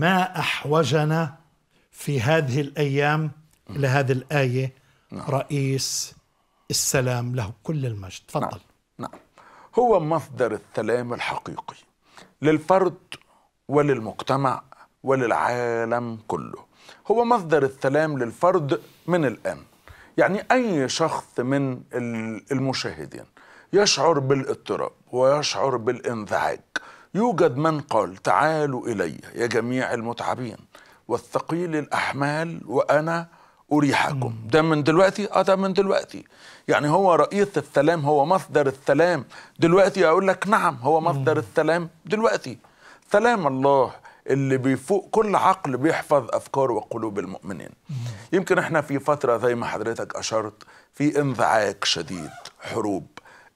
ما احوجنا في هذه الايام الى هذه الايه نعم. رئيس السلام له كل المجد نعم. تفضل نعم. نعم هو مصدر السلام الحقيقي للفرد وللمجتمع وللعالم كله هو مصدر السلام للفرد من الآن يعني أي شخص من المشاهدين يشعر بالاضطراب ويشعر بالانزعاج يوجد من قال تعالوا إلي يا جميع المتعبين والثقيل الأحمال وأنا أريحكم ده من دلوقتي آه ده من دلوقتي يعني هو رئيس السلام هو مصدر السلام دلوقتي أقول لك نعم هو مصدر السلام دلوقتي سلام الله اللي بيفوق كل عقل بيحفظ افكار وقلوب المؤمنين يمكن احنا في فتره زي ما حضرتك اشرت في انزعاج شديد حروب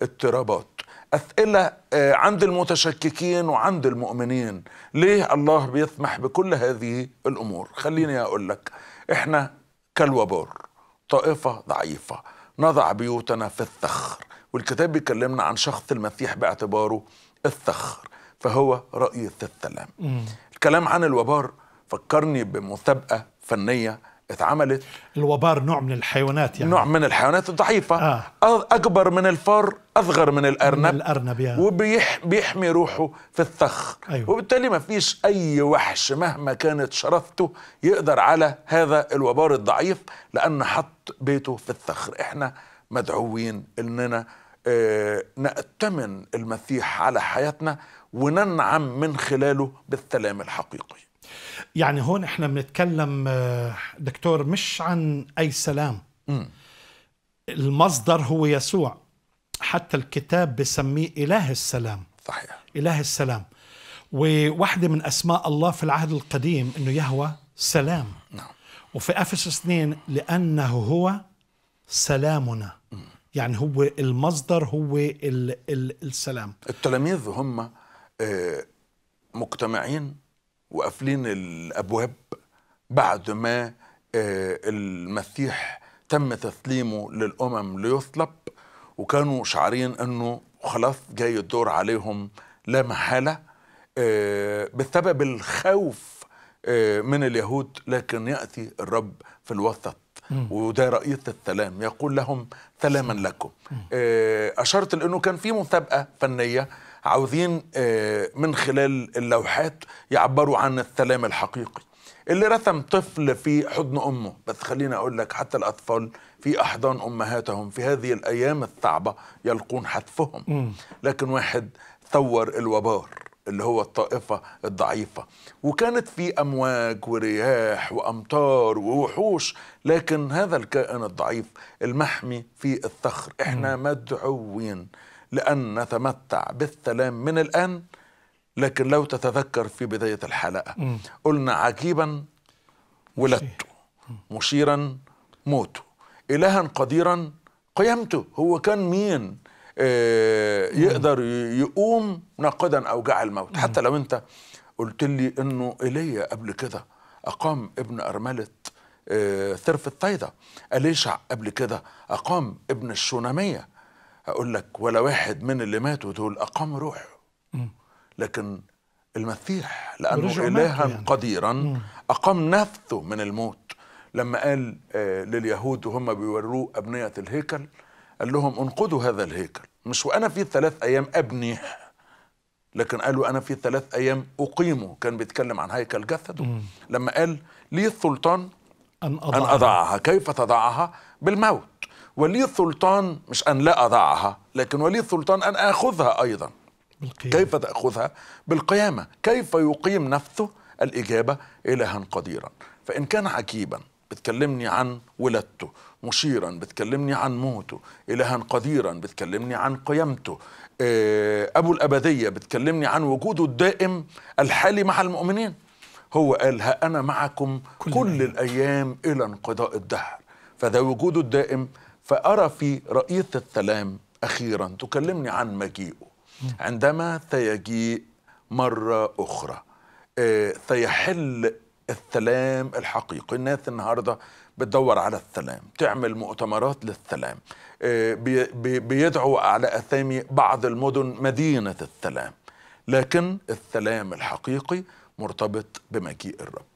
اضطرابات أسئلة آه، عند المتشككين وعند المؤمنين ليه الله بيسمح بكل هذه الأمور خليني أقول لك إحنا كالوبور طائفة ضعيفة نضع بيوتنا في الثخر والكتاب بيكلمنا عن شخص المسيح باعتباره الثخر فهو رئيس السلام الكلام عن الوبار فكرني بمسابقة فنية اتعملت الوبار نوع من الحيوانات يعني نوع من الحيوانات الضعيفة آه. أكبر من الفار أصغر من الأرنب من الأرنب يعني. وبيحمي روحه في الثخ أيوة. وبالتالي ما فيش أي وحش مهما كانت شرفته يقدر على هذا الوبار الضعيف لأن حط بيته في الثخر إحنا مدعوين إننا آه، نأتمن المسيح على حياتنا وننعم من خلاله بالسلام الحقيقي يعني هون احنا بنتكلم آه، دكتور مش عن اي سلام المصدر هو يسوع حتى الكتاب بسميه اله السلام صحيح اله السلام وواحده من اسماء الله في العهد القديم انه يهوى سلام نعم وفي افسس 2 لانه هو سلامنا يعني هو المصدر هو السلام التلاميذ هم آه، مجتمعين وقافلين الابواب بعد ما آه، المسيح تم تسليمه للامم ليصلب وكانوا شعارين انه خلاص جاي الدور عليهم لا محاله آه، بسبب الخوف آه، من اليهود لكن ياتي الرب في الوسط وده رئيس السلام يقول لهم سلاما لكم اشرت لانه كان في مسابقه فنيه عاوزين آه، من خلال اللوحات يعبروا عن السلام الحقيقي اللي رسم طفل في حضن امه بس خليني اقول لك حتى الاطفال في احضان امهاتهم في هذه الايام الصعبه يلقون حتفهم لكن واحد ثور الوبار اللي هو الطائفة الضعيفة وكانت في أمواج ورياح وأمطار ووحوش لكن هذا الكائن الضعيف المحمي في الصخر إحنا مدعوين لأن نتمتع بالسلام من الآن لكن لو تتذكر في بداية الحلقة قلنا عجيبا ولدته مشيرا موته إلها قديرا قيامته هو كان مين آه، يقدر يقوم ناقدا أوجاع الموت حتى لو أنت قلت لي أنه إيليا قبل كده أقام ابن أرملة آه، ثرف الطايدة أليشع قبل كده أقام ابن الشونامية هقول لك ولا واحد من اللي ماتوا دول أقام روحه لكن المسيح لأنه إلها يعني. قديرا أقام نفسه من الموت لما قال آه، لليهود وهم بيوروه أبنية الهيكل قال لهم انقذوا هذا الهيكل مش وأنا في ثلاث أيام أبنيه لكن قالوا أنا في ثلاث أيام أقيمه كان بيتكلم عن هيكل جسده لما قال لي السلطان أن أضعها, أن أضعها. كيف تضعها بالموت ولي السلطان مش أن لا أضعها لكن ولي السلطان أن آخذها أيضا بالقيامة. كيف تأخذها بالقيامة كيف يقيم نفسه الإجابة إلها قديرا فإن كان عكيبا بتكلمني عن ولادته مشيرا بتكلمني عن موته إلها قديرا بتكلمني عن قيامته آه، أبو الأبدية بتكلمني عن وجوده الدائم الحالي مع المؤمنين هو قال ها أنا معكم كل, كل الأيام إلى انقضاء الدهر فذا وجوده الدائم فأرى في رئية السلام أخيرا تكلمني عن مجيئه عندما سيجيء مرة أخرى آه، سيحل السلام الحقيقي الناس النهاردة بتدور على السلام تعمل مؤتمرات للسلام آه، بيدعو على أسامي بعض المدن مدينة السلام لكن السلام الحقيقي مرتبط بمجيء الرب